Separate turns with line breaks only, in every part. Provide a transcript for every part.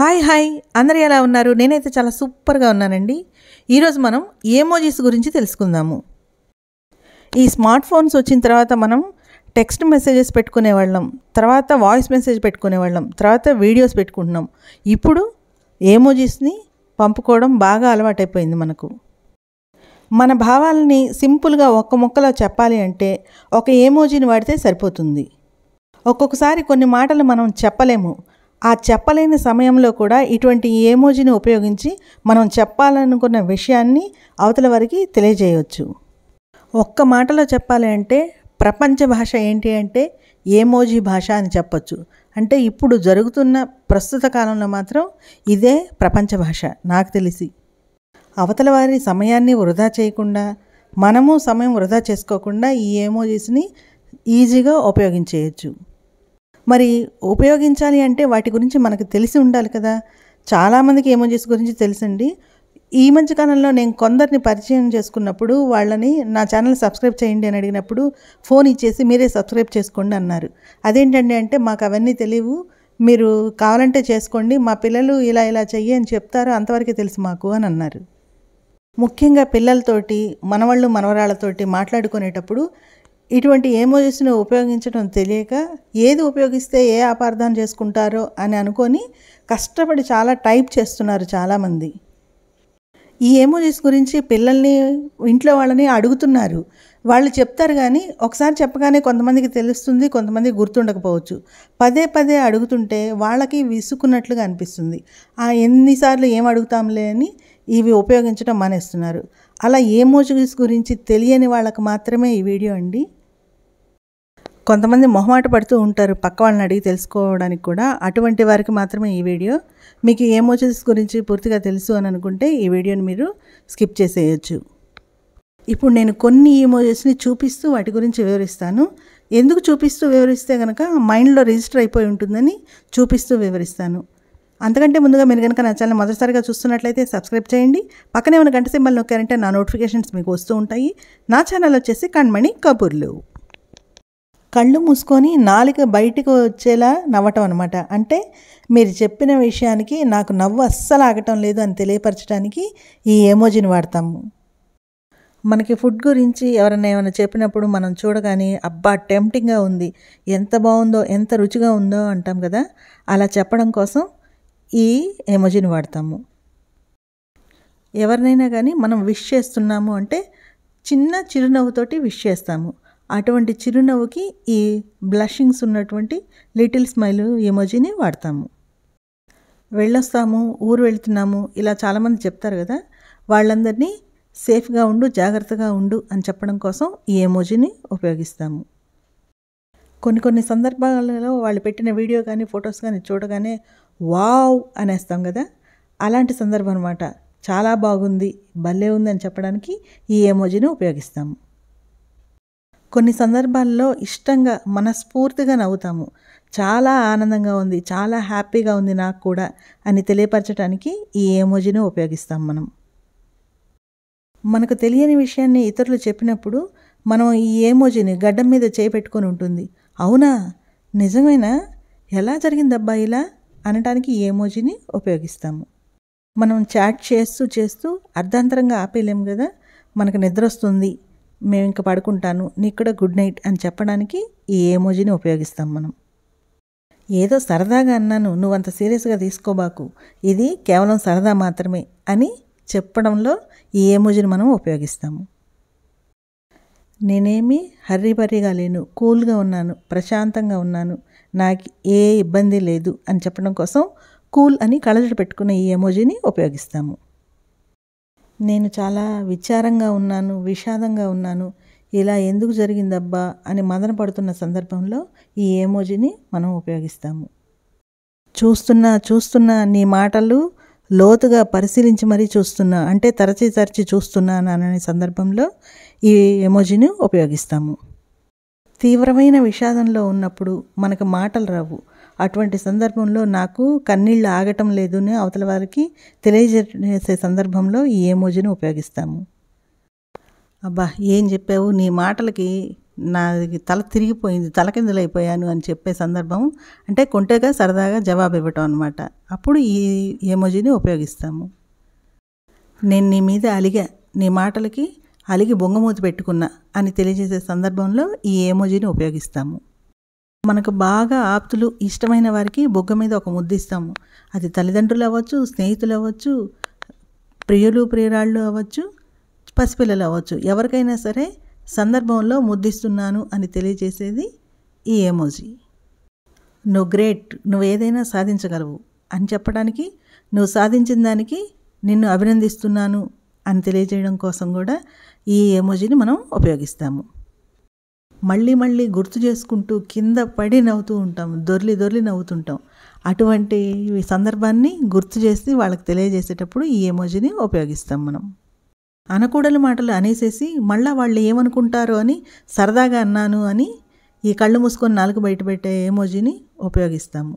hi hi అందరూ ఎలా ఉన్నారు నేనైతే చాలా సూపర్గా ఉన్నానండి ఈరోజు మనం ఏమోజీస్ గురించి తెలుసుకుందాము ఈ స్మార్ట్ ఫోన్స్ వచ్చిన తర్వాత మనం టెక్స్ట్ మెసేజెస్ పెట్టుకునేవాళ్ళం తర్వాత వాయిస్ మెసేజ్ పెట్టుకునేవాళ్ళం తర్వాత వీడియోస్ పెట్టుకుంటున్నాం ఇప్పుడు ఏమోజీస్ని పంపుకోవడం బాగా అలవాటైపోయింది మనకు మన భావాలని సింపుల్గా ఒక్క ముక్కలో చెప్పాలి అంటే ఒక ఏమోజీని వాడితే సరిపోతుంది ఒక్కొక్కసారి కొన్ని మాటలు మనం చెప్పలేము ఆ చెప్పలేని సమయంలో కూడా ఇటువంటి ఏమోజీని ఉపయోగించి మనం చెప్పాలనుకున్న విషయాన్ని అవతల వారికి తెలియజేయవచ్చు ఒక్క మాటలో చెప్పాలి అంటే ప్రపంచ భాష ఏంటి అంటే ఏమోజీ భాష అని చెప్పొచ్చు అంటే ఇప్పుడు జరుగుతున్న ప్రస్తుత కాలంలో మాత్రం ఇదే ప్రపంచ భాష నాకు తెలిసి అవతల వారి సమయాన్ని వృధా చేయకుండా మనము సమయం వృధా చేసుకోకుండా ఈ ఏమోజీస్ని ఈజీగా ఉపయోగించేయచ్చు మరి ఉపయోగించాలి అంటే వాటి గురించి మనకు తెలిసి ఉండాలి కదా చాలామందికి ఎమోజీస్ గురించి తెలుసండి ఈ మధ్య కాలంలో నేను కొందరిని పరిచయం చేసుకున్నప్పుడు వాళ్ళని నా ఛానల్ సబ్స్క్రైబ్ చేయండి అని అడిగినప్పుడు ఫోన్ ఇచ్చేసి మీరే సబ్స్క్రైబ్ చేసుకోండి అన్నారు అదేంటండి అంటే మాకు అవన్నీ తెలియవు మీరు కావాలంటే చేసుకోండి మా పిల్లలు ఇలా ఇలా చెయ్యి అని చెప్తారు అంతవరకే తెలుసు మాకు అని అన్నారు ముఖ్యంగా పిల్లలతోటి మనవాళ్ళు మనవరాళ్ళతోటి మాట్లాడుకునేటప్పుడు ఇటువంటి ఎమోజీస్ను ఉపయోగించడం తెలియక ఏది ఉపయోగిస్తే ఏ అపార్థం చేసుకుంటారో అని అనుకొని కష్టపడి చాలా టైప్ చేస్తున్నారు చాలామంది ఈ ఎమోజీస్ గురించి పిల్లల్ని ఇంట్లో వాళ్ళని అడుగుతున్నారు వాళ్ళు చెప్తారు కానీ ఒకసారి చెప్పగానే కొంతమందికి తెలుస్తుంది కొంతమంది గుర్తుండకపోవచ్చు పదే పదే అడుగుతుంటే వాళ్ళకి విసుకున్నట్లుగా అనిపిస్తుంది ఆ ఎన్నిసార్లు ఏం అడుగుతాంలే అని ఇవి ఉపయోగించడం మానేస్తున్నారు అలా ఏమోజీస్ గురించి తెలియని వాళ్ళకు మాత్రమే ఈ వీడియో అండి కొంతమంది మొహమాట పడుతూ ఉంటారు పక్క వాళ్ళని అడిగి తెలుసుకోవడానికి కూడా అటువంటి వారికి మాత్రమే ఈ వీడియో మీకు ఏమోజెస్ గురించి పూర్తిగా తెలుసు అని అనుకుంటే ఈ వీడియోని మీరు స్కిప్ చేసేయచ్చు ఇప్పుడు నేను కొన్ని ఈమోజెస్ని చూపిస్తూ వాటి గురించి వివరిస్తాను ఎందుకు చూపిస్తూ వివరిస్తే కనుక మైండ్లో రిజిస్టర్ అయిపోయి ఉంటుందని చూపిస్తూ వివరిస్తాను అంతకంటే ముందుగా మీరు కనుక నా ఛానల్ మొదటిసారిగా చూస్తున్నట్లయితే సబ్స్క్రైబ్ చేయండి పక్కనే ఉన్న గంట సింబల్ నొక్కారంటే నా నోటిఫికేషన్స్ మీకు వస్తూ ఉంటాయి నా ఛానల్ వచ్చేసి కణ్మణి కపూర్లు కళ్ళు మూసుకొని నాలుక బయటకు వచ్చేలా నవ్వటం అనమాట అంటే మీరు చెప్పిన విషయానికి నాకు నవ్వు అస్సలు ఆగటం లేదు అని తెలియపరచడానికి ఈ ఎమోజిని వాడతాము మనకి ఫుడ్ గురించి ఎవరైనా ఏమైనా చెప్పినప్పుడు మనం చూడగానే అబ్బా టెంప్టింగ్గా ఉంది ఎంత బాగుందో ఎంత రుచిగా ఉందో అంటాం కదా అలా చెప్పడం కోసం ఈ ఎమోజిని వాడతాము ఎవరినైనా కానీ మనం విష్ చేస్తున్నాము అంటే చిన్న చిరునవ్వుతోటి విష్ చేస్తాము అటువంటి చిరునవ్వుకి ఈ బ్లషింగ్స్ ఉన్నటువంటి లిటిల్ స్మైల్ ఎమోజీని వాడతాము వెళ్ళొస్తాము ఊరు వెళ్తున్నాము ఇలా చాలామంది చెప్తారు కదా వాళ్ళందరినీ సేఫ్గా ఉండు జాగ్రత్తగా ఉండు అని చెప్పడం కోసం ఈ ఎమోజీని ఉపయోగిస్తాము కొన్ని కొన్ని సందర్భాలలో వాళ్ళు పెట్టిన వీడియో కానీ ఫొటోస్ కానీ చూడగానే వావ్ అనేస్తాం కదా అలాంటి సందర్భం అనమాట చాలా బాగుంది భలే ఉంది అని చెప్పడానికి ఈ ఎమోజీని ఉపయోగిస్తాము కొన్ని సందర్భాల్లో ఇష్టంగా మనస్ఫూర్తిగా నవ్వుతాము చాలా ఆనందంగా ఉంది చాలా హ్యాపీగా ఉంది నాకు కూడా అని తెలియపరచడానికి ఈ ఏమోజీని ఉపయోగిస్తాం మనం మనకు తెలియని విషయాన్ని ఇతరులు చెప్పినప్పుడు మనం ఈ ఏమోజీని గడ్డం మీద చేపెట్టుకొని ఉంటుంది అవునా నిజమేనా ఎలా జరిగిందబ్బా ఇలా అనటానికి ఈ ఏమోజీని ఉపయోగిస్తాము మనం చాట్ చేస్తూ చేస్తూ అర్ధాంతరంగా ఆపేయలేము కదా మనకు నిద్ర వస్తుంది మేము ఇంకా పడుకుంటాను నీకు కూడా గుడ్ నైట్ అని చెప్పడానికి ఈ ఏమోజీని ఉపయోగిస్తాం మనం ఏదో సరదాగా అన్నాను నువ్వు అంత సీరియస్గా తీసుకోబాకు ఇది కేవలం సరదా మాత్రమే అని చెప్పడంలో ఈ ఏమోజీని మనం ఉపయోగిస్తాము నేనేమి హర్రీబర్రీగా లేను కూల్గా ఉన్నాను ప్రశాంతంగా ఉన్నాను నాకు ఏ ఇబ్బంది లేదు అని చెప్పడం కోసం కూల్ అని కళ్ళజడి పెట్టుకున్న ఈ ఎమోజీని ఉపయోగిస్తాము నేను చాలా విచారంగా ఉన్నాను విషాదంగా ఉన్నాను ఇలా ఎందుకు జరిగిందబ్బా అని మదన పడుతున్న సందర్భంలో ఈ ఏమోజీని మనం ఉపయోగిస్తాము చూస్తున్నా చూస్తున్నా నీ మాటలు లోతుగా పరిశీలించి మరీ చూస్తున్నా అంటే తరచి తరచి చూస్తున్నాను అనే సందర్భంలో ఈ ఎమోజీని ఉపయోగిస్తాము తీవ్రమైన విషాదంలో ఉన్నప్పుడు మనకు మాటలు రావు అటువంటి సందర్భంలో నాకు కన్నీళ్ళు ఆగటం లేదు అని అవతల వారికి తెలియజేసే సందర్భంలో ఈ ఏమోజీని ఉపయోగిస్తాము అబ్బా ఏం చెప్పావు నీ మాటలకి నా తల తిరిగిపోయింది తలకిందులైపోయాను అని చెప్పే సందర్భం అంటే కొంటేగా సరదాగా జవాబు ఇవ్వటం అనమాట అప్పుడు ఈ ఏమోజీని ఉపయోగిస్తాము నేను నీ మీద అలిగా నీ మాటలకి అలిగి బొంగమూతి పెట్టుకున్న అని తెలియజేసే సందర్భంలో ఈ ఏమోజీని ఉపయోగిస్తాము మనకు బాగా ఆప్తులు ఇష్టమైన వారికి బొగ్గ మీద ఒక ముద్దిస్తాము అది తల్లిదండ్రులు అవ్వచ్చు స్నేహితులు అవ్వచ్చు ప్రియులు ప్రియురాళ్ళు అవ్వచ్చు పసిపిల్లలు అవ్వచ్చు ఎవరికైనా సరే సందర్భంలో ముద్దిస్తున్నాను అని తెలియజేసేది ఈ ఏమోజీ నువ్వు గ్రేట్ నువ్వు ఏదైనా సాధించగలవు అని చెప్పడానికి నువ్వు సాధించిన దానికి నిన్ను అభినందిస్తున్నాను అని తెలియజేయడం కోసం కూడా ఈ ఎమోజీని మనం ఉపయోగిస్తాము మళ్ళీ మళ్ళీ గుర్తు చేసుకుంటూ కింద పడి నవ్వుతూ ఉంటాం దొర్లి దొర్లి నవ్వుతుంటాం అటువంటి సందర్భాన్ని గుర్తు చేసి వాళ్ళకి తెలియజేసేటప్పుడు ఈ ఎమోజీని ఉపయోగిస్తాం మనం అనకూడని మాటలు అనేసేసి మళ్ళీ వాళ్ళు ఏమనుకుంటారు అని సరదాగా అన్నాను అని ఈ కళ్ళు మూసుకొని నాలుగు బయట పెట్టే ఎమోజీని ఉపయోగిస్తాము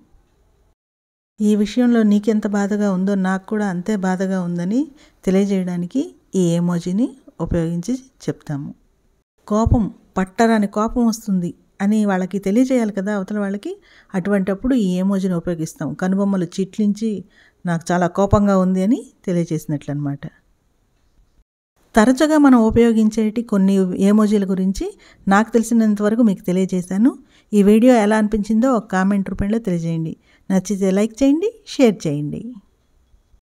ఈ విషయంలో నీకెంత బాధగా ఉందో నాకు కూడా అంతే బాధగా ఉందని తెలియజేయడానికి ఈ ఏమోజీని ఉపయోగించి చెప్తాము కోపం పట్టరాని కోపం వస్తుంది అని వాళ్ళకి తెలియజేయాలి కదా అవతల వాళ్ళకి అటువంటప్పుడు ఈ ఏమోజీని ఉపయోగిస్తాం కనుబొమ్మలు చిట్లించి నాకు చాలా కోపంగా ఉంది అని తెలియజేసినట్లు అనమాట తరచుగా మనం ఉపయోగించేటి కొన్ని ఏమోజీల గురించి నాకు తెలిసినంతవరకు మీకు తెలియజేశాను ఈ వీడియో ఎలా అనిపించిందో ఒక కామెంట్ రూపంలో తెలియజేయండి నచ్చితే లైక్ చేయండి షేర్ చేయండి